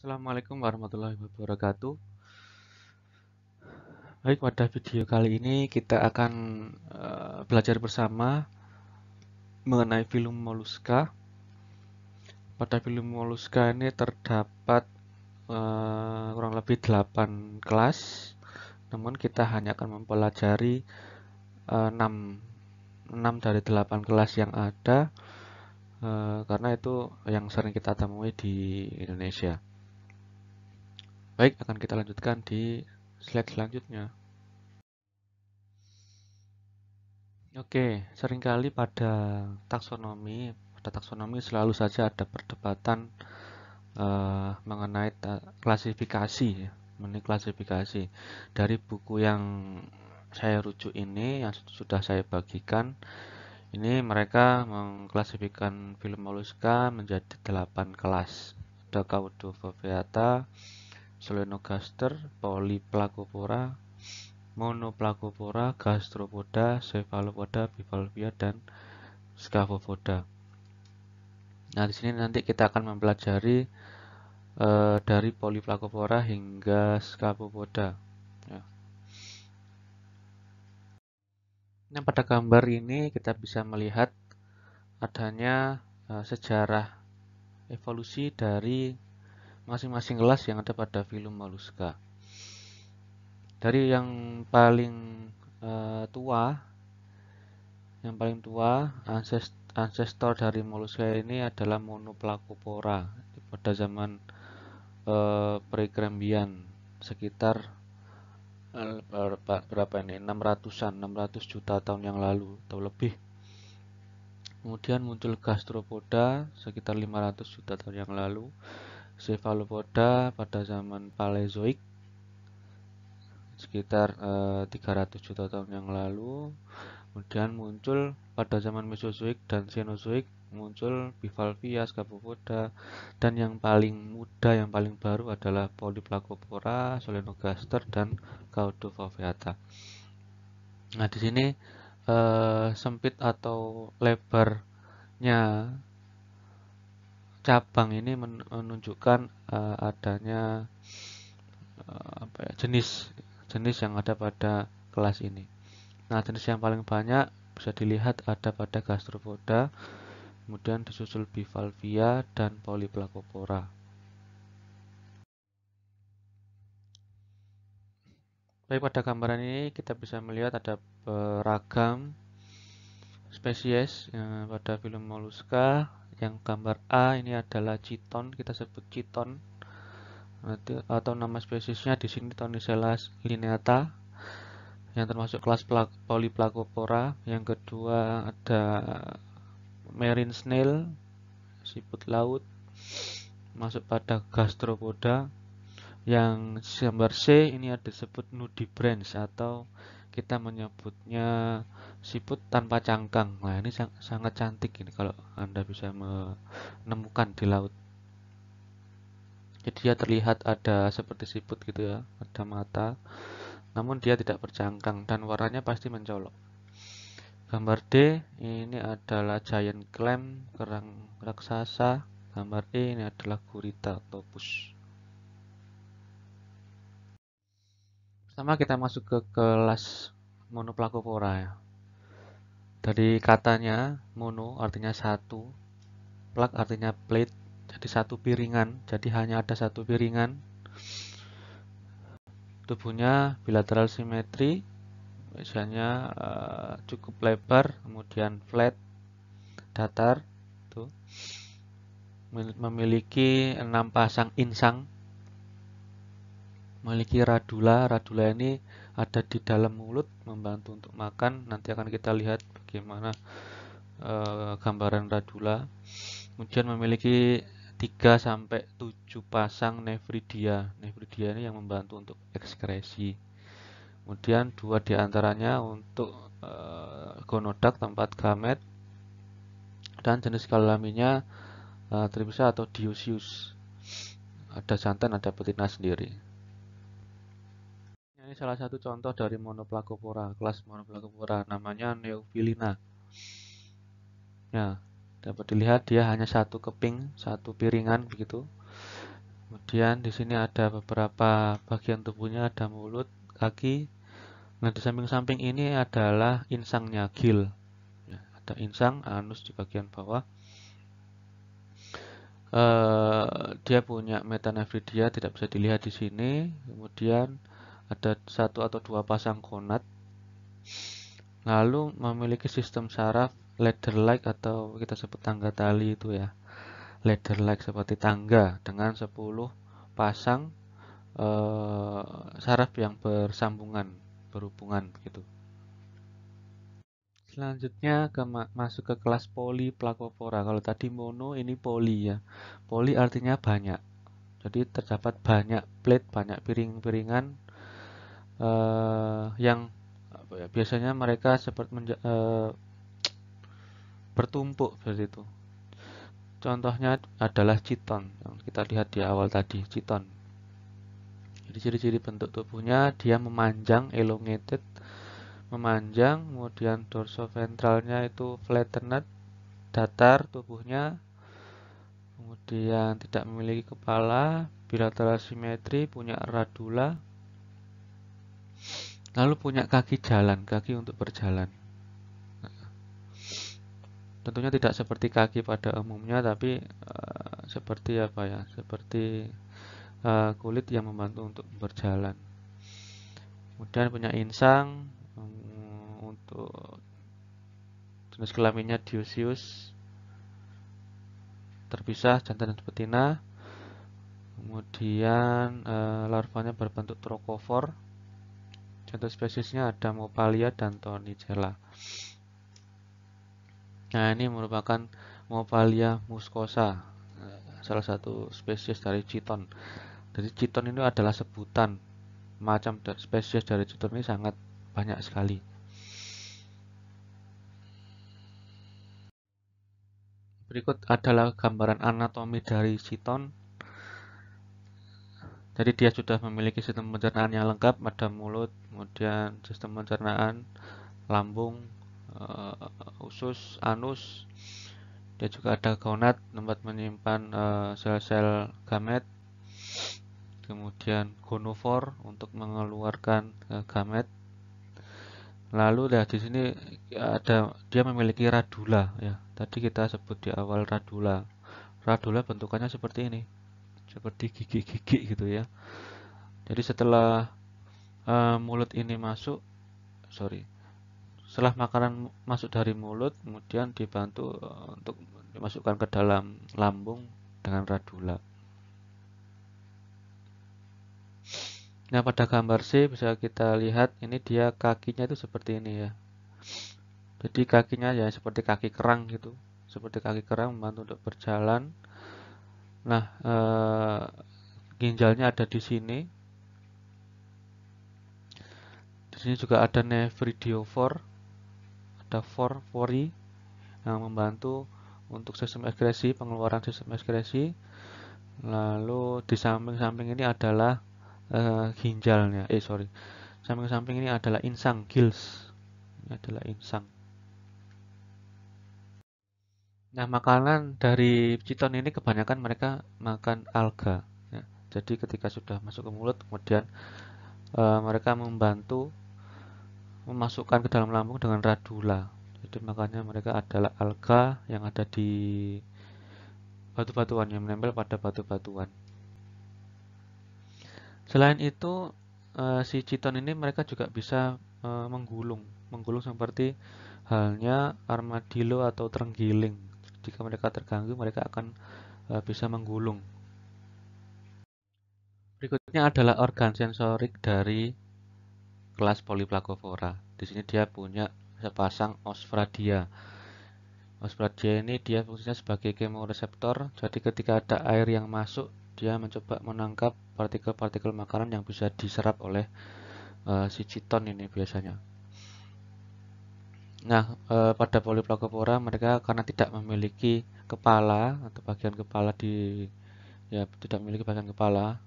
Assalamualaikum warahmatullahi wabarakatuh Baik pada video kali ini kita akan uh, belajar bersama mengenai film moluska Pada film moluska ini terdapat uh, kurang lebih 8 kelas Namun kita hanya akan mempelajari uh, 6, 6 dari 8 kelas yang ada eh, karena itu yang sering kita temui di Indonesia. Baik, akan kita lanjutkan di slide selanjutnya. Oke, seringkali pada taksonomi, pada taksonomi selalu saja ada perdebatan uh, mengenai klasifikasi, ya, mengenai klasifikasi. Dari buku yang saya rujuk ini, yang sudah saya bagikan, ini mereka mengklasifikasikan film mollusca menjadi delapan kelas. Ada Caudofoveata. Selenogaster, Polyplacopora, Monoplacopora, Gastropoda, Cephalopoda, Bivalvia dan Scaphopoda. Nah, di sini nanti kita akan mempelajari e, dari Polyplacopora hingga Scaphopoda. Ya. Nah, pada gambar ini kita bisa melihat adanya uh, sejarah evolusi dari masing-masing kelas yang ada pada filum Maluska. Dari yang paling uh, tua, yang paling tua ancestor, ancestor dari Maluska ini adalah Monoplacopora pada zaman uh, sekitar eh, berapa ini 600-an 600 juta tahun yang lalu atau lebih kemudian muncul gastropoda sekitar 500 juta tahun yang lalu cephalopoda pada zaman Paleozoik sekitar e, eh, 300 juta tahun yang lalu kemudian muncul pada zaman Mesozoik dan Cenozoik muncul bivalvia, scapopoda dan yang paling muda yang paling baru adalah Polyplacopora, Solenogaster dan Caudofoveata. Nah, di sini eh, sempit atau lebarnya cabang ini menunjukkan uh, adanya uh, apa ya, jenis jenis yang ada pada kelas ini. Nah, jenis yang paling banyak bisa dilihat ada pada gastropoda, kemudian disusul bivalvia dan polyplacopora. Baik, pada gambaran ini kita bisa melihat ada beragam spesies eh, pada film moluska, yang gambar A ini adalah citon, kita sebut citon atau nama spesiesnya di sini Tonicella lineata yang termasuk kelas Polyplacopora. Yang kedua ada marine snail, siput laut, masuk pada gastropoda. Yang gambar C ini ada disebut nudibranch atau kita menyebutnya siput tanpa cangkang. Nah, ini sang sangat cantik ini kalau Anda bisa menemukan di laut. Jadi dia terlihat ada seperti siput gitu ya, ada mata. Namun dia tidak bercangkang dan warnanya pasti mencolok. Gambar D ini adalah giant clam, kerang raksasa. Gambar E ini adalah gurita topus. Pertama kita masuk ke kelas monoplakopora ya. Dari katanya mono artinya satu, plak artinya plate, jadi satu piringan, jadi hanya ada satu piringan. Tubuhnya bilateral simetri, misalnya uh, eh, cukup lebar, kemudian flat, datar, itu. memiliki enam pasang insang, memiliki radula, radula ini ada di dalam mulut membantu untuk makan. Nanti akan kita lihat bagaimana e, gambaran radula. Kemudian memiliki 3 sampai 7 pasang nefridia. Nefridia ini yang membantu untuk ekskresi. Kemudian dua diantaranya untuk e, gonodak tempat gamet dan jenis kelaminnya e, atau diusius Ada jantan, ada betina sendiri ini salah satu contoh dari monoplakopora, kelas monoplakopora namanya Neophilina. Ya, dapat dilihat dia hanya satu keping, satu piringan begitu. Kemudian di sini ada beberapa bagian tubuhnya, ada mulut, kaki. Nah, di samping-samping ini adalah insangnya gil. Ya, ada insang, anus di bagian bawah. Uh, dia punya metanefridia tidak bisa dilihat di sini kemudian ada satu atau dua pasang konat lalu memiliki sistem saraf ladder-like atau kita sebut tangga tali itu ya ladder-like seperti tangga dengan 10 pasang e, saraf yang bersambungan berhubungan gitu. selanjutnya ke masuk ke kelas poli plakopora kalau tadi mono ini poli ya poli artinya banyak jadi terdapat banyak plate banyak piring-piringan uh, yang apa ya, biasanya mereka seperti uh, eh, bertumpuk seperti itu. Contohnya adalah citon yang kita lihat di awal tadi, citon. Jadi ciri-ciri bentuk tubuhnya dia memanjang, elongated, memanjang, kemudian ventralnya itu flattened, datar tubuhnya, kemudian tidak memiliki kepala, bilateral simetri, punya radula, lalu punya kaki jalan, kaki untuk berjalan. Tentunya tidak seperti kaki pada umumnya, tapi uh, seperti apa ya? Seperti uh, kulit yang membantu untuk berjalan. Kemudian punya insang um, untuk jenis kelaminnya diusius terpisah jantan dan betina. Kemudian uh, larvanya berbentuk trokofor Contoh spesiesnya ada Mopalia dan Tonicella. Nah, ini merupakan Mopalia muscosa, eh, salah satu spesies dari citon. Jadi citon ini adalah sebutan macam dari spesies dari citon ini sangat banyak sekali. Berikut adalah gambaran anatomi dari citon jadi dia sudah memiliki sistem pencernaan yang lengkap pada mulut, kemudian sistem pencernaan lambung, uh, usus, anus. Dia juga ada gonad tempat menyimpan eh, sel-sel uh, gamet. Kemudian gonofor untuk mengeluarkan uh, gamet. Lalu ya di sini ada dia memiliki radula ya. Tadi kita sebut di awal radula. Radula bentukannya seperti ini seperti gigi-gigi gitu ya jadi setelah uh, mulut ini masuk sorry setelah makanan masuk dari mulut kemudian dibantu eh, untuk dimasukkan ke dalam lambung dengan radula nah pada gambar C bisa kita lihat ini dia kakinya itu seperti ini ya jadi kakinya ya seperti kaki kerang gitu seperti kaki kerang membantu untuk berjalan Nah, e, ginjalnya ada di sini. Di sini juga ada nephridiophore, ada for, fori yang membantu untuk sistem ekskresi, pengeluaran sistem ekskresi. Lalu di samping-samping ini adalah e, ginjalnya, eh sorry, samping-samping ini adalah insang, gills, ini adalah insang. Nah, makanan dari Citon ini kebanyakan mereka makan alga. Ya. Jadi ketika sudah masuk ke mulut, kemudian e, mereka membantu memasukkan ke dalam lambung dengan radula. Jadi makanya mereka adalah alga yang ada di batu-batuan yang menempel pada batu-batuan. Selain itu, e, si Citon ini mereka juga bisa e, menggulung, menggulung seperti halnya armadillo atau terenggiling jika mereka terganggu, mereka akan uh, bisa menggulung. Berikutnya adalah organ sensorik dari kelas Polyplacophora. Di sini dia punya sepasang osfradia. Osfradia ini dia fungsinya sebagai kemoreseptor. Jadi ketika ada air yang masuk, dia mencoba menangkap partikel-partikel makanan yang bisa diserap oleh uh, si citon ini biasanya. Nah, e, pada Poliplagopora mereka karena tidak memiliki kepala atau bagian kepala di ya tidak memiliki bagian kepala.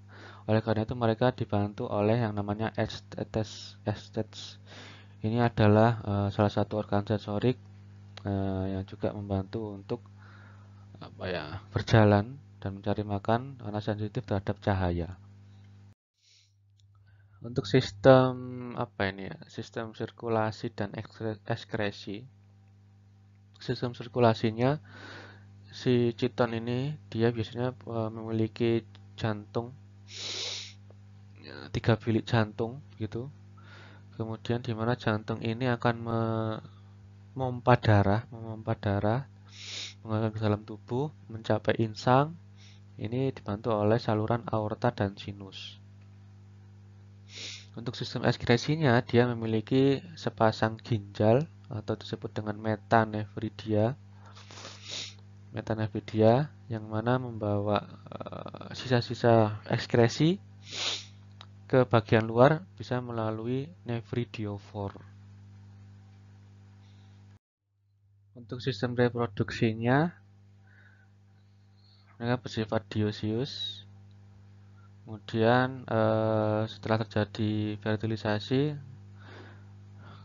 Oleh karena itu mereka dibantu oleh yang namanya estetes. Estetes ini adalah e, salah satu organ sensorik e, yang juga membantu untuk apa ya berjalan dan mencari makan karena sensitif terhadap cahaya. Untuk sistem apa ini ya? Sistem sirkulasi dan ekskresi. Sistem sirkulasinya si citon ini dia biasanya eh, memiliki jantung ya, tiga bilik jantung gitu kemudian di mana jantung ini akan memompa darah memompa darah mengalir ke dalam tubuh mencapai insang ini dibantu oleh saluran aorta dan sinus untuk sistem ekskresinya, dia memiliki sepasang ginjal atau disebut dengan metanefridia. Metanefridia yang mana membawa eh, sisa-sisa uh, ekskresi ke bagian luar bisa melalui nefridiofor. Untuk sistem reproduksinya, mereka bersifat diosius kemudian eh, setelah terjadi fertilisasi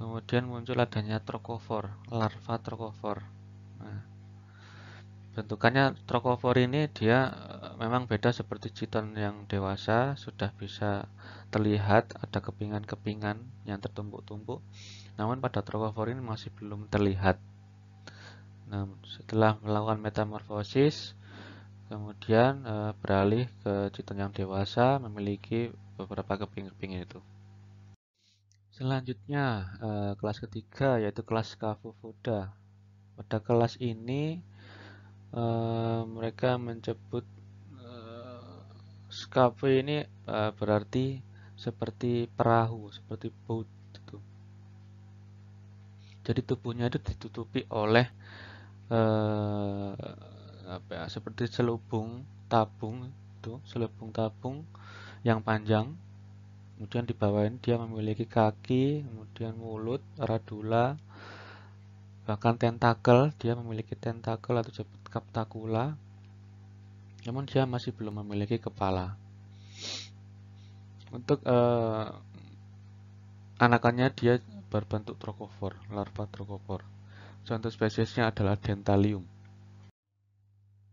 kemudian muncul adanya trokofor larva trokofor nah, bentukannya trokofor ini dia eh, memang beda seperti citon yang dewasa sudah bisa terlihat ada kepingan-kepingan yang tertumpuk-tumpuk namun pada trokofor ini masih belum terlihat nah, setelah melakukan metamorfosis kemudian e, beralih ke citon yang dewasa memiliki beberapa keping-keping itu. Selanjutnya e, kelas ketiga yaitu kelas Kafufuda. Pada kelas ini e, mereka menyebut eh, skafu ini e, berarti seperti perahu, seperti boat gitu. Jadi tubuhnya itu ditutupi oleh e, apa ya, seperti selubung tabung itu selubung tabung yang panjang kemudian dibawain dia memiliki kaki kemudian mulut radula bahkan tentakel dia memiliki tentakel atau disebut kaptakula namun dia masih belum memiliki kepala untuk eh, anakannya dia berbentuk trokofor larva trokofor contoh spesiesnya adalah dentalium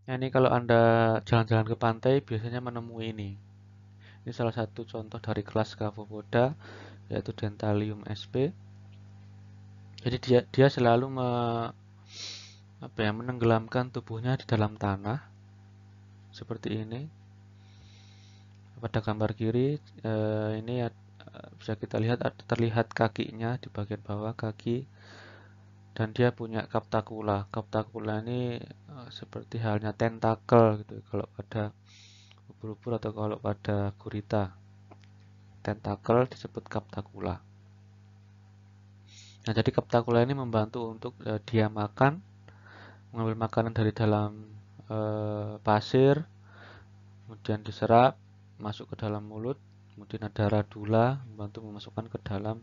Nah, ini kalau Anda jalan-jalan ke pantai biasanya menemui ini. Ini salah satu contoh dari kelas Cavopoda yaitu Dentalium sp. Jadi dia dia selalu me, apa ya, menenggelamkan tubuhnya di dalam tanah seperti ini. Pada gambar kiri eh, ini ya, eh, bisa kita lihat terlihat kakinya di bagian bawah kaki dan dia punya kaptakula. Kaptakula ini eh, seperti halnya tentakel gitu kalau pada ubur-ubur atau kalau pada gurita. Tentakel disebut kaptakula. Nah, jadi kaptakula ini membantu untuk uh, dia makan, mengambil makanan dari dalam uh, pasir, kemudian diserap, masuk ke dalam mulut, kemudian ada radula membantu memasukkan ke dalam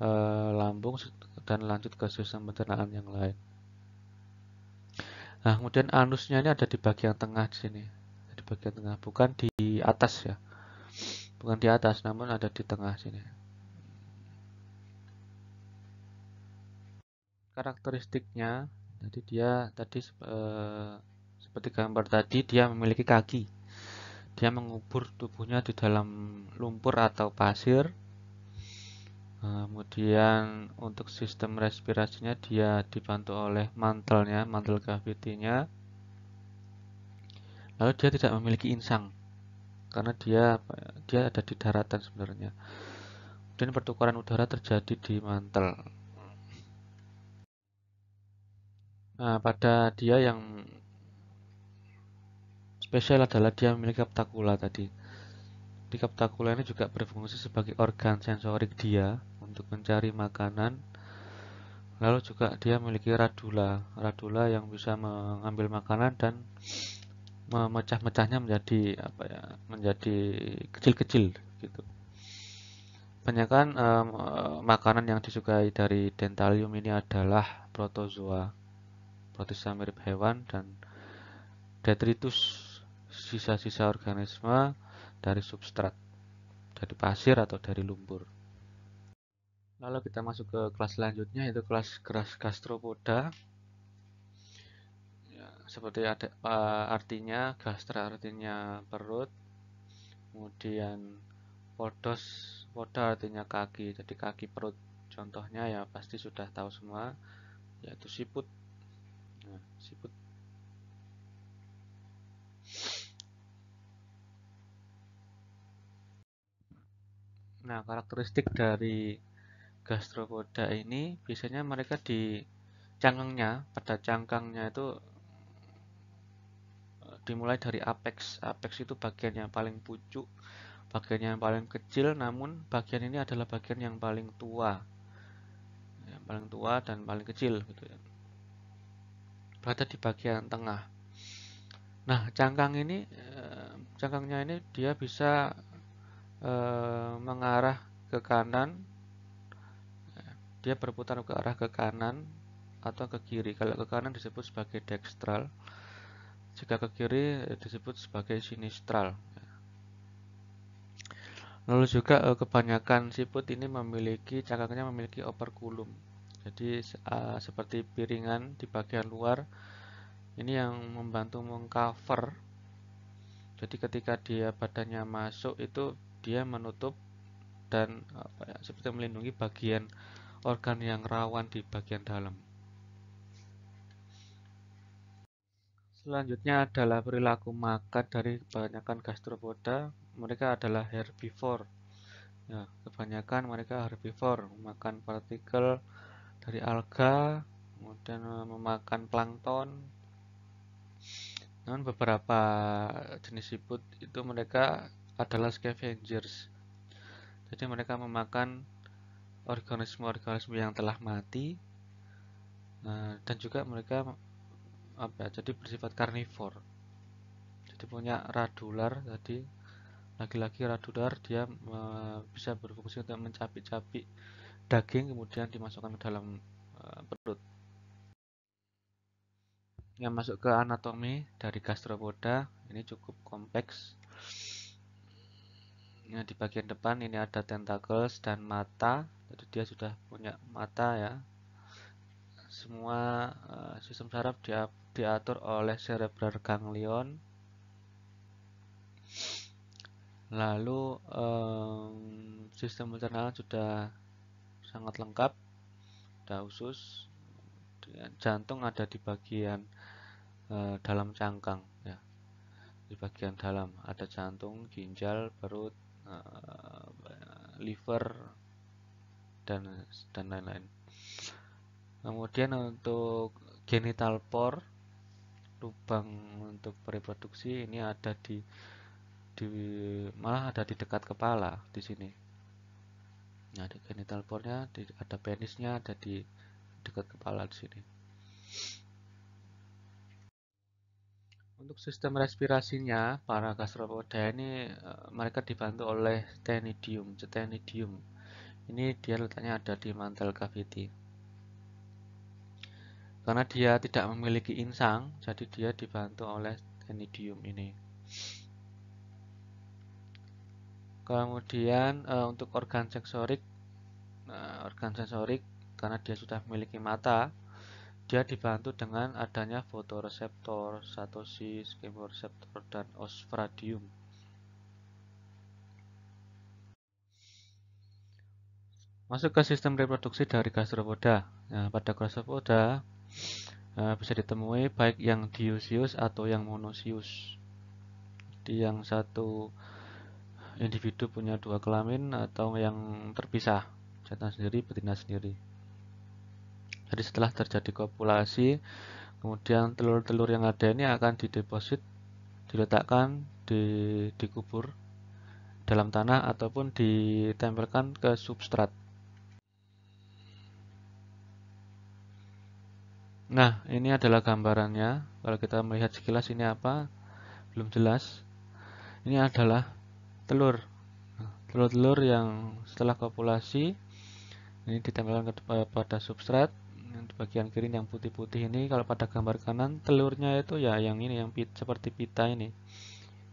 e, lambung dan lanjut ke sistem pencernaan yang lain. Nah, kemudian anusnya ini ada di bagian tengah di sini. Di bagian tengah, bukan di atas ya. Bukan di atas, namun ada di tengah sini. Karakteristiknya, jadi dia tadi eh, seperti gambar tadi, dia memiliki kaki. Dia mengubur tubuhnya di dalam lumpur atau pasir kemudian untuk sistem respirasinya dia dibantu oleh mantelnya mantel cavity lalu dia tidak memiliki insang karena dia ya, dia ada di daratan sebenarnya kemudian pertukaran udara terjadi di mantel nah, pada dia yang spesial adalah dia memiliki kaptakula tadi di Dikapta ini juga berfungsi sebagai organ sensorik dia untuk mencari makanan. Lalu juga dia memiliki radula, radula yang bisa mengambil makanan dan memecah-mecahnya menjadi apa ya, menjadi kecil-kecil gitu. Kebanyakan um, makanan yang disukai dari Dentalium ini adalah protozoa, protista mirip hewan dan detritus, sisa-sisa organisme dari substrat, dari pasir atau dari lumpur. Lalu kita masuk ke kelas selanjutnya yaitu kelas keras gastropoda. Ya, seperti ada artinya gastra artinya perut, kemudian podos poda artinya kaki. Jadi kaki perut contohnya ya pasti sudah tahu semua yaitu siput. Nah, siput Nah, karakteristik dari gastropoda ini biasanya mereka di cangkangnya, pada cangkangnya itu eh, dimulai dari apex. Apex itu bagian yang paling pucuk, bagian yang paling kecil, namun bagian ini adalah bagian yang paling tua. Yang paling tua dan paling kecil gitu ya. Berada di bagian tengah. Nah, cangkang ini eh, cangkangnya ini dia bisa Eh, mengarah ke kanan dia berputar ke arah ke kanan atau ke kiri kalau ke kanan disebut sebagai dextral jika ke kiri disebut sebagai sinistral lalu juga eh, kebanyakan siput ini memiliki cangkangnya memiliki operculum, jadi eh, seperti piringan di bagian luar ini yang membantu mengcover jadi ketika dia badannya masuk itu dia menutup dan apa ya, seperti melindungi bagian organ yang rawan di bagian dalam. Selanjutnya adalah perilaku makan dari kebanyakan gastropoda. Mereka adalah herbivore. Ya, kebanyakan mereka herbivore, memakan partikel dari alga, kemudian memakan plankton. Namun beberapa jenis siput itu mereka adalah scavengers. Jadi mereka memakan organisme-organisme yang telah mati nah, dan juga mereka apa ya, jadi bersifat karnivor. Jadi punya radular jadi lagi-lagi radular dia eh, bisa berfungsi untuk mencapik-capik daging kemudian dimasukkan ke dalam eh, perut yang masuk ke anatomi dari gastropoda ini cukup kompleks Nah, di bagian depan ini ada tentacles dan mata jadi dia sudah punya mata ya semua uh, sistem saraf dia, diatur oleh cerebral ganglion lalu um, sistem internal sudah sangat lengkap ada usus jantung ada di bagian uh, dalam cangkang ya. di bagian dalam ada jantung ginjal perut uh, liver dan dan lain-lain kemudian untuk genital pore, lubang untuk reproduksi ini ada di di malah ada di dekat kepala di sini nah di genital pornya di, ada penisnya ada di dekat kepala di sini Untuk sistem respirasinya, para gastropoda ini eh, mereka dibantu oleh tenidium, cetenidium. Ini dia letaknya ada di mantel cavity. Karena dia tidak memiliki insang, jadi dia dibantu oleh tenidium ini. Kemudian eh, untuk organ sensorik, nah, organ sensorik karena dia sudah memiliki mata, dia dibantu dengan adanya fotoreseptor, satosis, reseptor dan osfradium Masuk ke sistem reproduksi dari gastropoda. Nah, pada gastropoda eh, bisa ditemui baik yang diusius atau yang monosius. Di yang satu individu punya dua kelamin atau yang terpisah, jantan sendiri, betina sendiri. Jadi setelah terjadi kopulasi, kemudian telur-telur yang ada ini akan dideposit, diletakkan, di, dikubur dalam tanah ataupun ditempelkan ke substrat. Nah, ini adalah gambarannya. Kalau kita melihat sekilas ini apa? Belum jelas. Ini adalah telur. Nah, telur-telur yang setelah kopulasi ini ditempelkan eh, pada substrat yang bagian kiri yang putih-putih ini kalau pada gambar kanan telurnya itu ya yang ini yang pit, seperti pita ini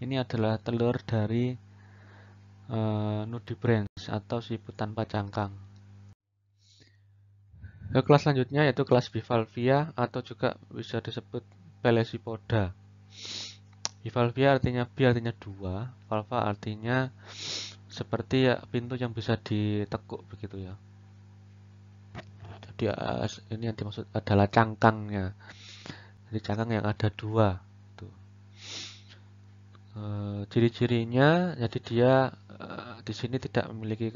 ini adalah telur dari e, nudibranch atau siput tanpa cangkang ke kelas selanjutnya yaitu kelas bivalvia atau juga bisa disebut pelesipoda bivalvia artinya bi artinya dua valva artinya seperti ya pintu yang bisa ditekuk begitu ya dia ini yang dimaksud adalah cangkangnya jadi cangkang yang ada dua e, ciri-cirinya jadi dia e, di sini tidak memiliki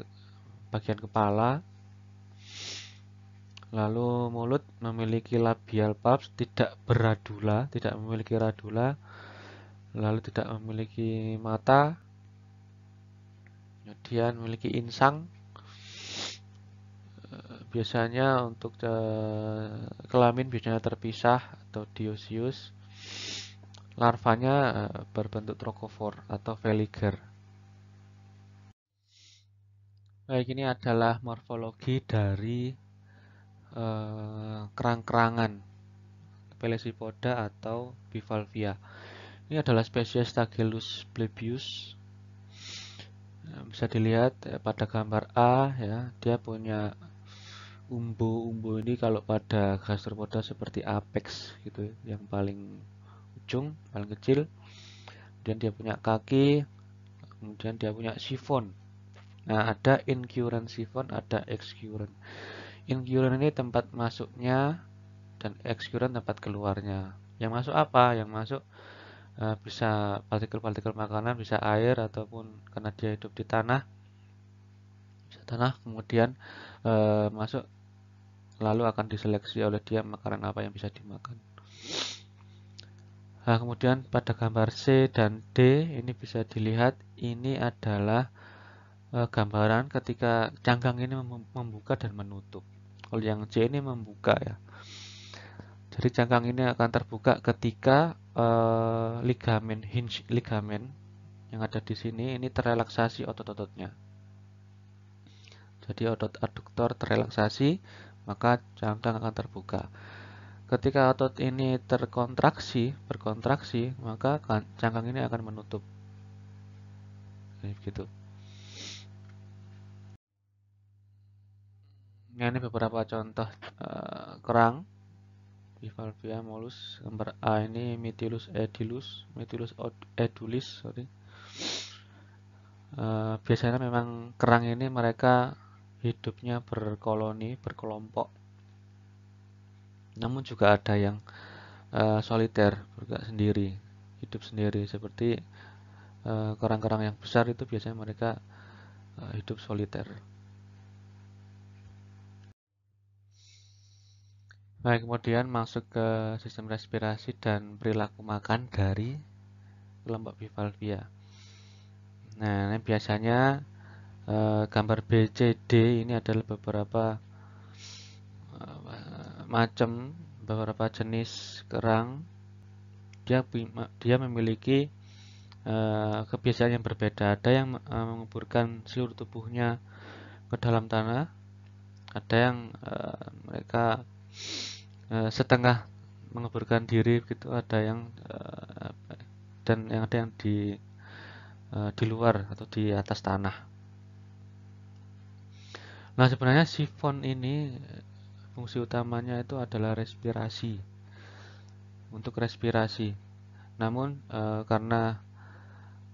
bagian kepala lalu mulut memiliki labial paps, tidak beradula tidak memiliki radula lalu tidak memiliki mata kemudian memiliki insang biasanya untuk uh, kelamin biasanya terpisah atau diosius larvanya uh, berbentuk trokofor atau veliger baik ini adalah morfologi dari uh, kerang-kerangan Pelesipoda atau bivalvia ini adalah spesies stagelus plebius bisa dilihat pada gambar A ya dia punya umbu-umbu ini kalau pada gastropoda seperti apex gitu ya, yang paling ujung paling kecil kemudian dia punya kaki kemudian dia punya sifon nah ada incurrent sifon ada excurrent incurrent ini tempat masuknya dan excurrent tempat keluarnya yang masuk apa yang masuk uh, bisa partikel-partikel makanan bisa air ataupun karena dia hidup di tanah bisa tanah kemudian uh, masuk lalu akan diseleksi oleh dia makanan apa yang bisa dimakan. Nah, kemudian pada gambar C dan D ini bisa dilihat ini adalah e, gambaran ketika cangkang ini membuka dan menutup. Kalau yang C ini membuka ya. Jadi cangkang ini akan terbuka ketika e, ligamen hinge ligamen yang ada di sini ini terelaksasi otot-ototnya. Jadi otot aduktor terelaksasi maka cangkang akan terbuka. Ketika otot ini terkontraksi, berkontraksi, maka cangkang kan- ini akan menutup. Ini begitu. Nah, ini beberapa contoh uh, kerang. Bivalvia mollus. gambar A ini Mytilus edilus, Mytilus edulis, sorry. Uh, biasanya memang kerang ini mereka hidupnya berkoloni, berkelompok. Namun juga ada yang uh, soliter, bergerak sendiri, hidup sendiri seperti eh, kerang-kerang uh, yang besar itu biasanya mereka uh, hidup soliter. Nah, kemudian masuk ke sistem respirasi dan perilaku makan dari kelompok bivalvia. Nah, ini biasanya Eh, gambar BCD ini adalah beberapa eh, macam beberapa jenis kerang dia dia memiliki eh, kebiasaan yang berbeda ada yang menguburkan seluruh tubuhnya ke dalam tanah ada yang mereka setengah menguburkan diri begitu ada yang dan yang ada yang di di luar atau di atas tanah Nah, sebenarnya sifon ini eh, fungsi utamanya itu adalah respirasi. Untuk respirasi. Namun e, karena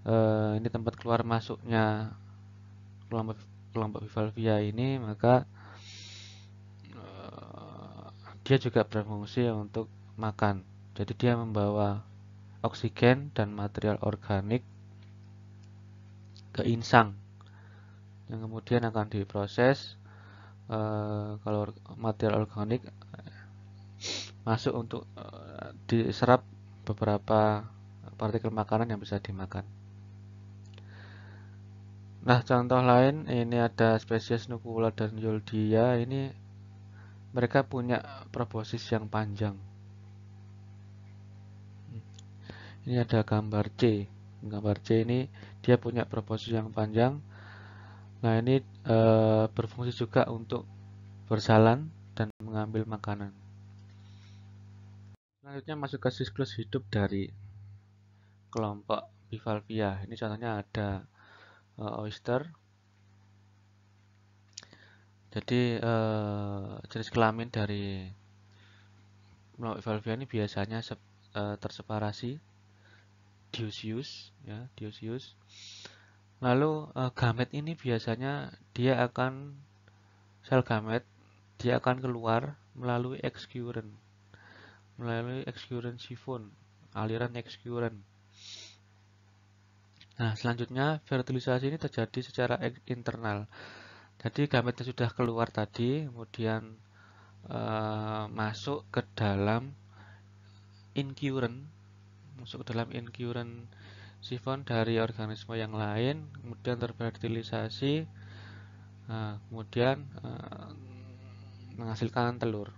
e, ini tempat keluar masuknya kelompok kelompok bivalvia ini, maka e, dia juga berfungsi untuk makan. Jadi dia membawa oksigen dan material organik ke insang yang kemudian akan diproses uh, kalau material organik masuk untuk uh, diserap beberapa partikel makanan yang bisa dimakan. Nah, contoh lain ini ada spesies Nukula dan Yoldia ini mereka punya proboscis yang panjang. Ini ada gambar C. Gambar C ini dia punya proposisi yang panjang Nah ini e, berfungsi juga untuk berjalan dan mengambil makanan. Selanjutnya masuk ke siklus hidup dari kelompok bivalvia. Ini contohnya ada e, oyster. Jadi e, jenis kelamin dari kelompok bivalvia ini biasanya e, terseparasi Diusius, ya diusius. Lalu uh, gamet ini biasanya dia akan sel gamet dia akan keluar melalui excurrent melalui excurrent sifon aliran excurrent. Nah, selanjutnya fertilisasi ini terjadi secara internal. Jadi gametnya sudah keluar tadi, kemudian e, masuk ke dalam incurrent, masuk ke dalam incurrent sifon dari organisme yang lain, kemudian terfertilisasi, eh, kemudian eh, menghasilkan telur.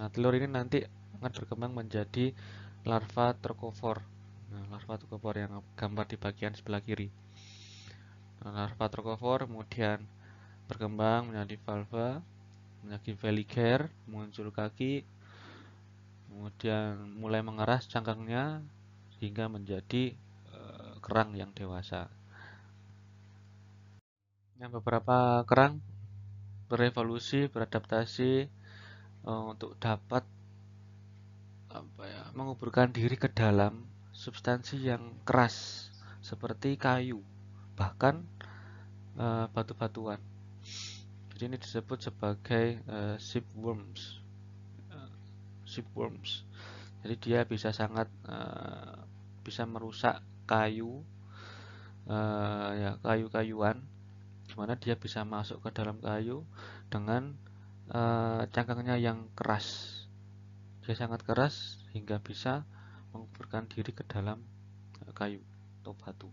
Nah, telur ini nanti akan berkembang menjadi larva trokofor. Nah, larva trokofor yang gambar di bagian sebelah kiri. Nah, larva trokofor kemudian berkembang menjadi valva, menjadi veliger, muncul kaki, kemudian mulai mengeras cangkangnya hingga menjadi kerang yang dewasa. Yang beberapa kerang berevolusi, beradaptasi uh, untuk dapat apa ya, menguburkan diri ke dalam substansi yang keras seperti kayu, bahkan uh, batu-batuan. Jadi ini disebut sebagai uh, eh, shipworms. Uh, shipworms. Jadi dia bisa sangat uh, bisa merusak kayu uh, ya kayu-kayuan gimana dia bisa masuk ke dalam kayu dengan uh, cangkangnya yang keras dia sangat keras hingga bisa menguburkan diri ke dalam eh, kayu atau batu.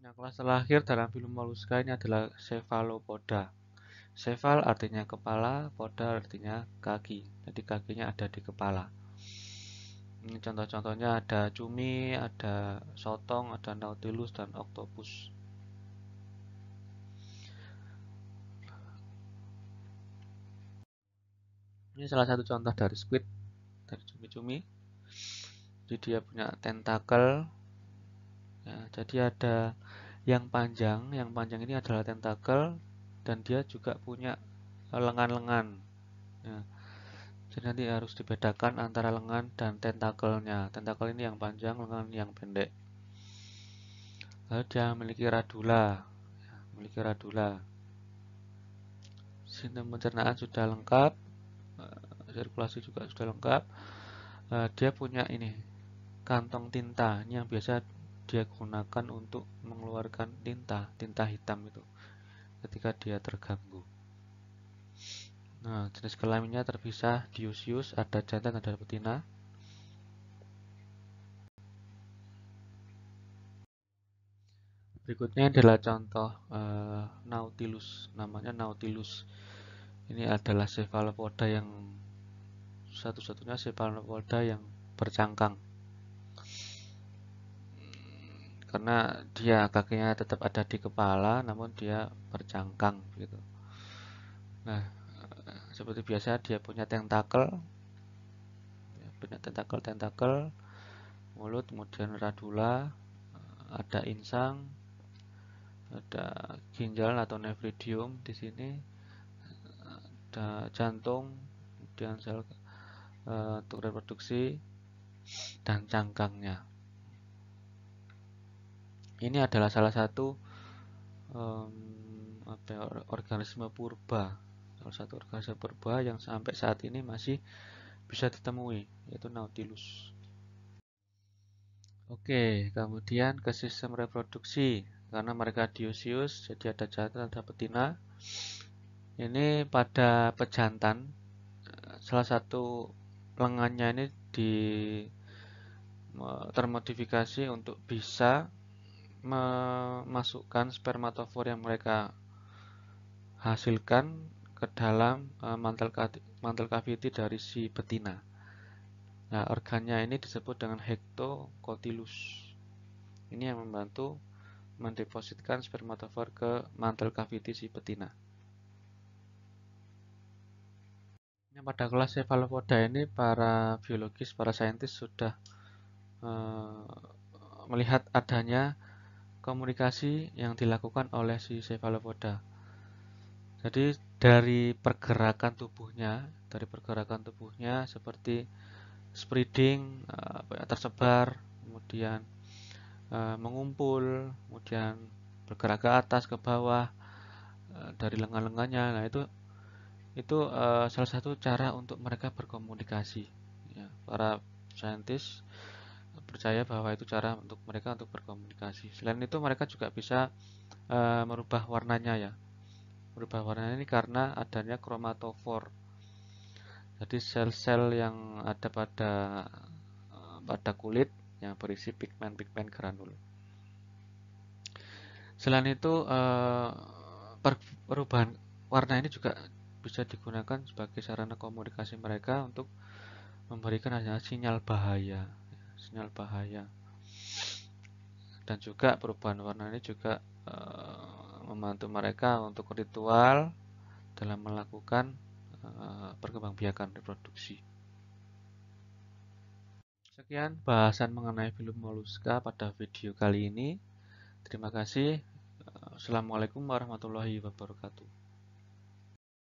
Nah, kelas terakhir dalam film Moluska ini adalah cephalopoda. Cephal artinya kepala, poda artinya kaki. Jadi kakinya ada di kepala. Ini contoh-contohnya ada cumi, ada sotong, ada nautilus, dan oktopus. Ini salah satu contoh dari squid, dari cumi-cumi. Jadi dia punya tentakel. Ya, jadi ada yang panjang, yang panjang ini adalah tentakel, dan dia juga punya lengan-lengan. -lengan ya, jadi nanti harus dibedakan antara lengan dan tentakelnya. Tentakel ini yang panjang, lengan yang pendek. Lalu dia memiliki radula, ya, memiliki radula. Sistem pencernaan sudah lengkap, eh, sirkulasi juga sudah lengkap. Eh, dia punya ini kantong tinta, ini yang biasa dia gunakan untuk mengeluarkan tinta, tinta hitam itu ketika dia terganggu. Nah, jenis kelaminnya terpisah diusius, ada jantan, ada betina. Berikutnya adalah contoh e, Nautilus, namanya Nautilus. Ini adalah cephalopoda yang satu-satunya cephalopoda yang bercangkang. Karena dia kakinya tetap ada di kepala, namun dia bercangkang gitu. Nah, seperti biasa dia punya tentakel ya, punya tentakel tentakel mulut kemudian radula eh, ada insang ada ginjal atau nefridium di sini ada jantung kemudian sel eh, untuk reproduksi dan cangkangnya ini adalah salah satu um, apa, ya, organisme purba salah satu organisasi purba yang sampai saat ini masih bisa ditemui, yaitu Nautilus. Oke, kemudian ke sistem reproduksi, karena mereka diusius jadi ada jantan, ada betina. Ini pada pejantan, salah satu lengannya ini di termodifikasi untuk bisa memasukkan spermatofor yang mereka hasilkan ke dalam e, mantel mantel cavity dari si betina. Nah, organnya ini disebut dengan hektokotilus. Ini yang membantu mendepositkan spermatofor ke mantel cavity si betina. Ini pada kelas cephalopoda ini para biologis, para saintis sudah e, melihat adanya komunikasi yang dilakukan oleh si cephalopoda. Jadi dari pergerakan tubuhnya, dari pergerakan tubuhnya seperti spreading, eh, ya, tersebar, kemudian eh, mengumpul, kemudian bergerak ke atas ke bawah eh, dari lengan-lengannya. Nah, itu itu salah satu cara untuk mereka berkomunikasi. Ya, para saintis percaya bahwa itu cara untuk mereka untuk berkomunikasi. Selain itu mereka juga bisa merubah warnanya ya berubah warna ini karena adanya kromatofor. Jadi sel-sel yang ada pada eh, pada kulit yang berisi pigmen-pigmen granul. Selain itu eh, perubahan warna ini juga bisa digunakan sebagai sarana komunikasi mereka untuk memberikan sinyal bahaya, sinyal bahaya. Dan juga perubahan warna ini juga eh, membantu mereka untuk ritual dalam melakukan eh, perkembangbiakan reproduksi. Sekian bahasan mengenai film moluska pada video kali ini. Terima kasih. Eh, Assalamualaikum warahmatullahi wabarakatuh.